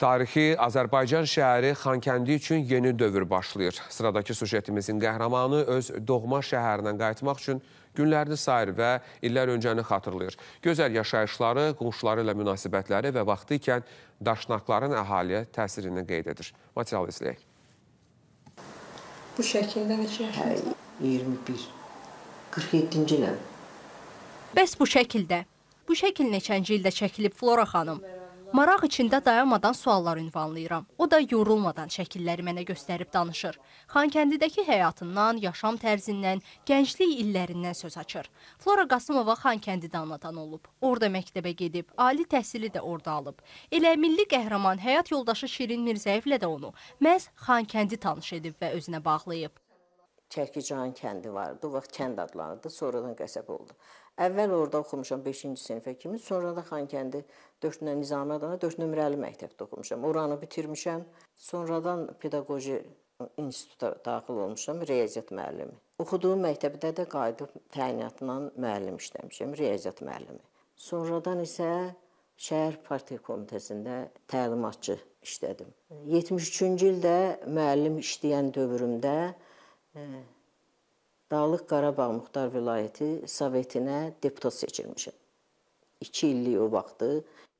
Tarixi Azərbaycan şəhəri Xankəndi üçün yeni dövr başlayır. Sıradakı sujetimizin qəhrəmanı öz doğma şəhərindən qayıtmaq üçün günlərini sayır və illər öncəni xatırlayır. Gözəl yaşayışları, qonşuları ilə münasibətləri və vaxtı ikən daşnaqların əhaliyə təsirini qeyd edir. Material izləyək. Bu şəkildə neçə yaşayırsınız? 21. 47-ci iləm. Bəs bu şəkildə? Bu şəkil neçənci ildə çəkilib Flora xanım? Maraq içində dayanmadan suallar ünvanlayıram. O da yorulmadan şəkilləri mənə göstərib danışır. Xankəndidəki həyatından, yaşam tərzindən, gənclik illərindən söz açır. Flora Qasımova Xankəndidə anadan olub. Orada məktəbə gedib, ali təhsili də orada alıb. Elə milli qəhrəman həyat yoldaşı Şirin Mirzəyevlə də onu məhz Xankəndi tanış edib və özünə bağlayıb. Çəkican kəndi vardı. O vaxt kənd adlanırdı, sonradan qəsəbə oldu. Əvvəl orada oxumuşam 5-ci sinifə kimi, sonra da Xankəndi 4-də Nizami adına 4 nömrəli məktəbdə oxumuşam. Oranı bitirmişəm. Sonradan pedaqoji instituta daxil olmuşam, riyaziyyat müəllimi. Oxuduğum məktəbdə də qayıdıb təyinatla müəllim işləmişəm, riyaziyyat müəllimi. Sonradan isə şəhər partiya komitəsində təlimatçı işlədim. 73-cü ildə müəllim işləyən dövrümdə Hə. Dağlıq Qarabağ Muxtar Vilayəti Sovetinə deputat seçilmişəm. 2 illik o vaxtı.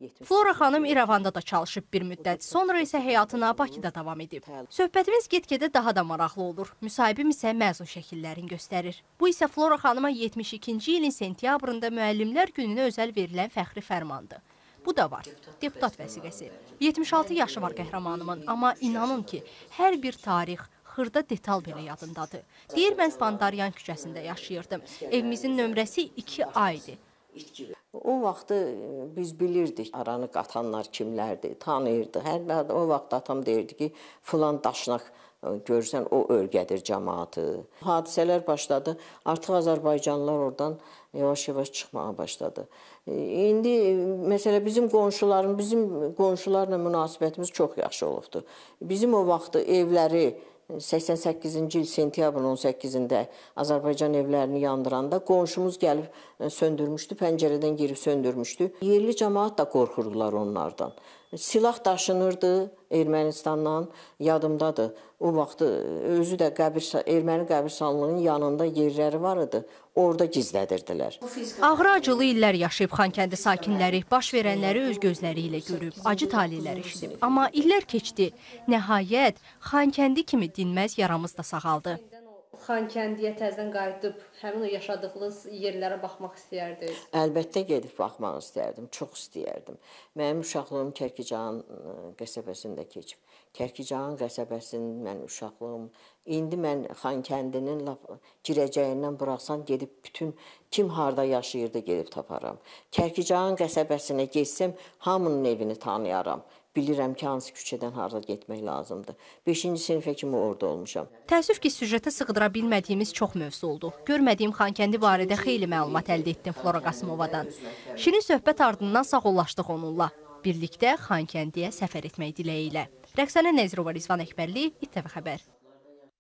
70... Flora xanım İrəvanda da çalışıb bir müddət, sonra isə həyatına Bakıda davam edib. Söhbətimiz get-gedə daha da maraqlı olur. Müsahibim isə məzun şəkillərini göstərir. Bu isə Flora xanıma 72-ci ilin sentyabrında müəllimlər gününə özəl verilən fəxri fərmandır. Bu da var. Deputat vəsiqəsi. 76 yaşı var qəhrəmanımın, amma inanın ki, hər bir tarix, xırda detal belə yadındadır. Deyir, mən Standaryan küçəsində yaşayırdım. Evimizin nömrəsi 2A idi. O vaxtı e, biz bilirdik aranı qatanlar kimlərdir, tanıyırdı. Hər vaxt o vaxt atam deyirdi ki, filan daşnaq e, görürsən o örgədir cəmaatı. Hadisələr başladı. Artıq Azərbaycanlılar oradan yavaş-yavaş çıxmağa başladı. E, indi məsələ bizim qonşuların, bizim qonşularla münasibətimiz çox yaxşı olubdu. Bizim o vaxtı evləri 88-ci il sentyabrın 18-də Azərbaycan evlərini yandıranda qonşumuz gəlib e, söndürmüşdü, pəncərədən girib söndürmüşdü. Yerli cəmaət də qorxurdular onlardan silah daşınırdı Ermənistandan, yadımdadır. O vaxt e, özü də qəbir erməni qəbirstanlığının yanında yerləri var idi. Orda gizlədirdilər. Ağır acılı illər yaşayıb Xankəndi sakinləri, baş verənləri öz gözləri ilə görüb, acı talihlər eşidib. Amma illər keçdi. Nəhayət Xankəndi kimi dinməz yaramız da sağaldı. Xankəndiyə təzədən qayıdıb həmin o yaşadığınız yerlərə baxmaq istəyərdiniz? Əlbəttə gedib baxmaq istərdim, çox istəyərdim. Mənim uşaqlığım Kərkican qəsəbəsində keçib. Kərkican qəsəbəsinin mən uşaqlığım İndi mən Xankəndinin lap girəcəyindən buraxsan gedib bütün kim harda yaşayırdı gedib taparam. Kərkicanın qəsəbəsinə getsəm hamının evini tanıyaram. Bilirəm ki, hansı küçədən harda getmək lazımdır. 5-ci sinifə kimi orada olmuşam. Təəssüf ki, süjetə sığdıra bilmədiyimiz çox mövzu oldu. Görmədiyim Xankəndi barədə xeyli məlumat əldə etdim Flora Qasımovadan. Şirin söhbət ardından sağollaşdıq onunla. Birlikdə Xankəndiyə səfər etmək diləyi ilə. Rəqsənə Nəzirova, Rizvan Əkbərli, İTV Xəbər.